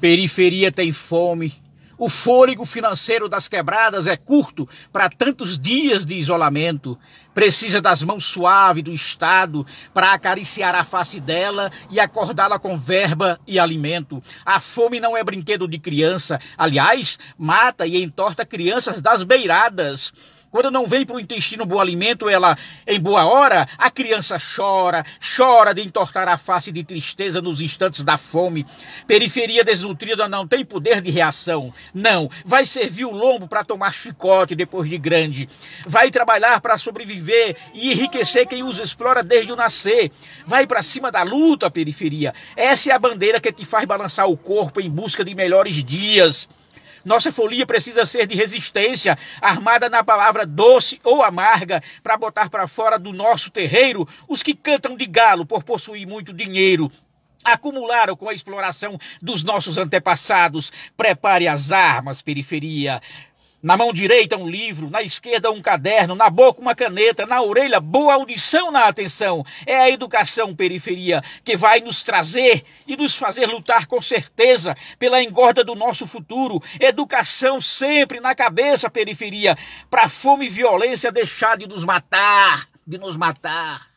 Periferia tem fome. O fôlego financeiro das quebradas é curto para tantos dias de isolamento. Precisa das mãos suaves do Estado para acariciar a face dela e acordá-la com verba e alimento. A fome não é brinquedo de criança. Aliás, mata e entorta crianças das beiradas. Quando não vem para o intestino bom alimento, ela, em boa hora, a criança chora, chora de entortar a face de tristeza nos instantes da fome. Periferia desnutrida não tem poder de reação. Não, vai servir o lombo para tomar chicote depois de grande. Vai trabalhar para sobreviver e enriquecer quem os explora desde o nascer. Vai para cima da luta, periferia. Essa é a bandeira que te faz balançar o corpo em busca de melhores dias. Nossa folia precisa ser de resistência, armada na palavra doce ou amarga, para botar para fora do nosso terreiro os que cantam de galo por possuir muito dinheiro, acumularam com a exploração dos nossos antepassados. Prepare as armas, periferia. Na mão direita um livro, na esquerda um caderno, na boca uma caneta, na orelha boa audição na atenção. É a educação periferia que vai nos trazer e nos fazer lutar com certeza pela engorda do nosso futuro. Educação sempre na cabeça periferia, para fome e violência deixar de nos matar, de nos matar.